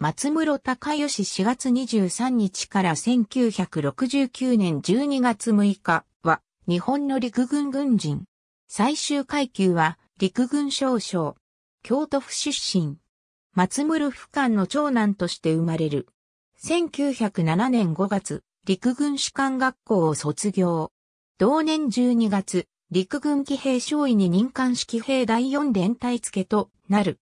松室隆義4月23日から1969年12月6日は日本の陸軍軍人。最終階級は陸軍少将。京都府出身。松室府官の長男として生まれる。1907年5月、陸軍士官学校を卒業。同年12月、陸軍騎兵少尉に任官式兵第4連隊付となる。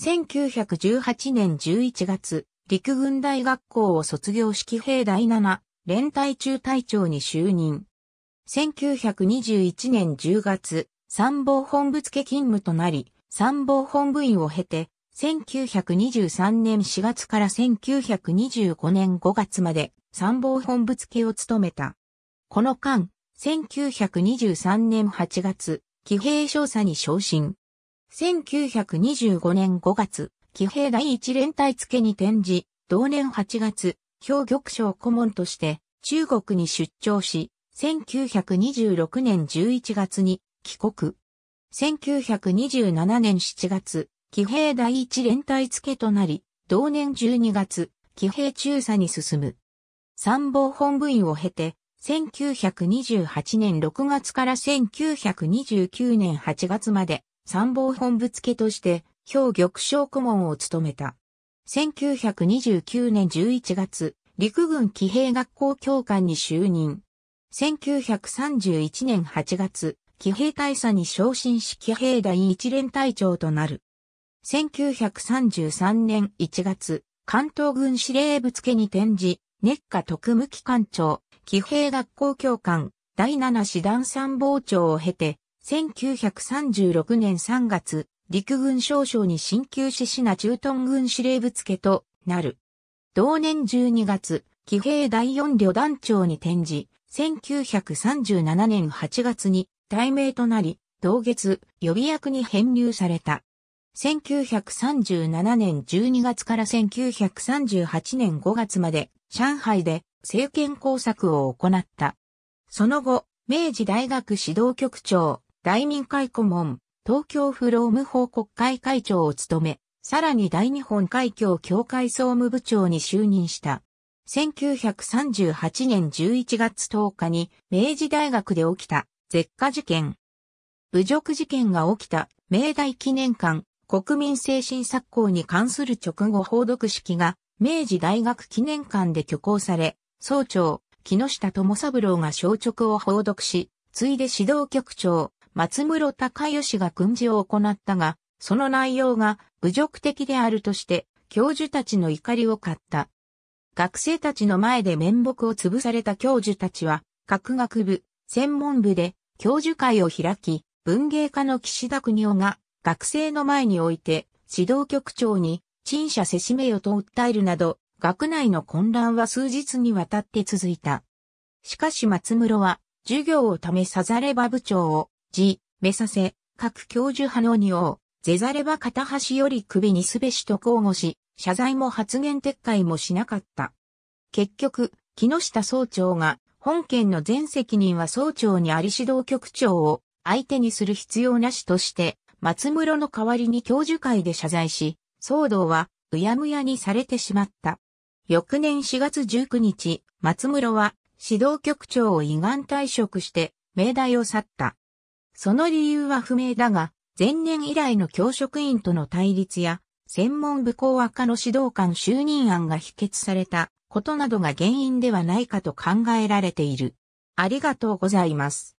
1918年11月、陸軍大学校を卒業式兵第7、連隊中隊長に就任。1921年10月、参謀本部付勤務となり、参謀本部員を経て、1923年4月から1925年5月まで参謀本部付を務めた。この間、1923年8月、騎兵少佐に昇進。1925年5月、騎兵第一連隊付に転じ、同年8月、兵玉省顧問として中国に出張し、1926年11月に帰国。1927年7月、騎兵第一連隊付となり、同年12月、騎兵中佐に進む。参謀本部員を経て、1928年6月から1929年8月まで、参謀本部付として、表玉将顧問を務めた。1929年11月、陸軍騎兵学校教官に就任。1931年8月、騎兵大佐に昇進し騎兵第一連隊長となる。1933年1月、関東軍司令部付に転じ、熱化特務機関長、騎兵学校教官、第7師団参謀長を経て、1936年3月、陸軍少将に進級しシナ駐屯軍司令部付となる。同年12月、騎兵第四旅団長に転じ、1937年8月に大名となり、同月、予備役に編入された。1937年12月から1938年5月まで上海で政権工作を行った。その後、明治大学指導局長、大民会顧問、東京フローム法国会会長を務め、さらに大日本海峡協会総務部長に就任した。1938年11月10日に明治大学で起きた絶火事件。侮辱事件が起きた明大記念館国民精神作校に関する直後報読式が明治大学記念館で挙行され、総長、木下智三郎が小直を報読し、ついで指導局長、松室隆義が訓示を行ったが、その内容が侮辱的であるとして、教授たちの怒りを買った。学生たちの前で面目を潰された教授たちは、各学部、専門部で教授会を開き、文芸家の岸田国夫が学生の前において指導局長に陳謝せしめよと訴えるなど、学内の混乱は数日にわたって続いた。しかし松室は、授業を試さざれば部長をじ、目させ、各教授派の二王、ゼザレバ片端より首にすべしと交互し、謝罪も発言撤回もしなかった。結局、木下総長が、本件の全責任は総長にあり指導局長を相手にする必要なしとして、松室の代わりに教授会で謝罪し、騒動はうやむやにされてしまった。翌年4月19日、松室は指導局長を遺願退職して、命題を去った。その理由は不明だが、前年以来の教職員との対立や、専門部講悪化の指導官就任案が否決されたことなどが原因ではないかと考えられている。ありがとうございます。